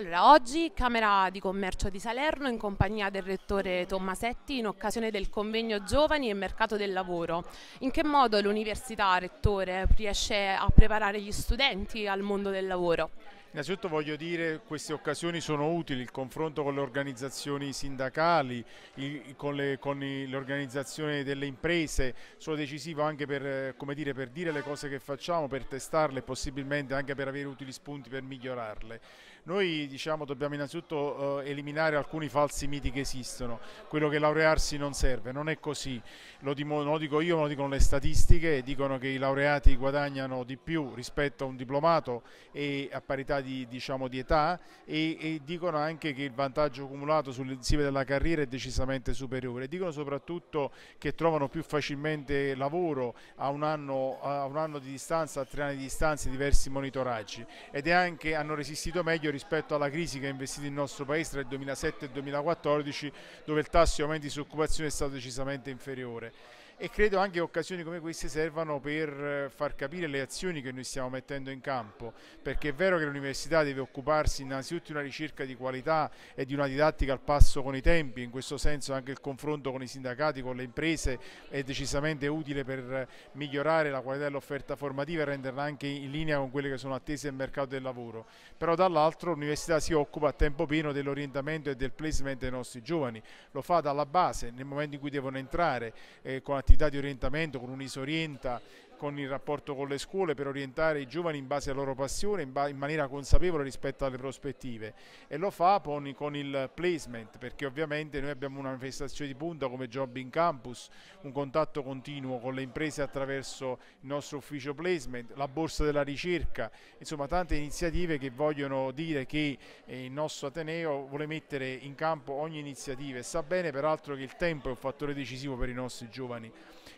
Allora, oggi Camera di Commercio di Salerno in compagnia del Rettore Tommasetti in occasione del convegno Giovani e Mercato del Lavoro. In che modo l'Università Rettore riesce a preparare gli studenti al mondo del lavoro? Innanzitutto voglio dire che queste occasioni sono utili, il confronto con le organizzazioni sindacali, il, con, le, con le organizzazioni delle imprese, sono decisivo anche per, dire, per dire le cose che facciamo, per testarle e possibilmente anche per avere utili spunti per migliorarle. Noi diciamo, dobbiamo innanzitutto eh, eliminare alcuni falsi miti che esistono, quello che laurearsi non serve, non è così, lo, lo dico io, lo dicono le statistiche, dicono che i laureati guadagnano di più rispetto a un diplomato e a parità di di, diciamo, di età e, e, dicono anche che il vantaggio accumulato sull'insieme della carriera è decisamente superiore. Dicono soprattutto che trovano più facilmente lavoro a un anno, a un anno di distanza, a tre anni di distanza, diversi monitoraggi ed è anche hanno resistito meglio rispetto alla crisi che ha investito il nostro paese tra il 2007 e il 2014 dove il tasso di aumento di disoccupazione è stato decisamente inferiore e credo anche occasioni come queste servano per eh, far capire le azioni che noi stiamo mettendo in campo, perché è vero che l'università deve occuparsi innanzitutto di una ricerca di qualità e di una didattica al passo con i tempi, in questo senso anche il confronto con i sindacati, con le imprese è decisamente utile per eh, migliorare la qualità dell'offerta formativa e renderla anche in linea con quelle che sono attese del mercato del lavoro, però dall'altro l'università si occupa a tempo pieno dell'orientamento e del placement dei nostri giovani, lo fa dalla base nel momento in cui devono entrare eh, con attività attività di orientamento con un con il rapporto con le scuole per orientare i giovani in base alla loro passione, in, in maniera consapevole rispetto alle prospettive e lo fa con, con, il placement perché ovviamente noi abbiamo una manifestazione di punta come Job in Campus, un contatto continuo con le imprese attraverso il nostro ufficio placement, la borsa della ricerca, insomma tante iniziative che vogliono dire che eh, il nostro Ateneo vuole mettere in campo ogni iniziativa e sa bene peraltro che il tempo è un fattore decisivo per i nostri giovani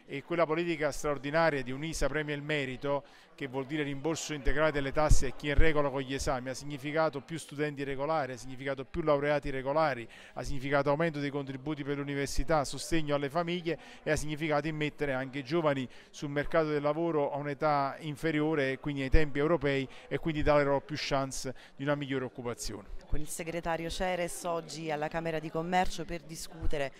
e quella politica straordinaria di unire ISA premia il merito, che vuol dire rimborso integrale delle tasse a chi è in regola con gli esami, ha significato più studenti regolari, ha significato più laureati regolari, ha significato aumento dei contributi per l'università, sostegno alle famiglie e ha significato immettere anche i giovani sul mercato del lavoro a un'età inferiore, quindi ai tempi europei e quindi dare loro più chance di una migliore occupazione. Con il segretario Ceres oggi alla Camera di Commercio per discutere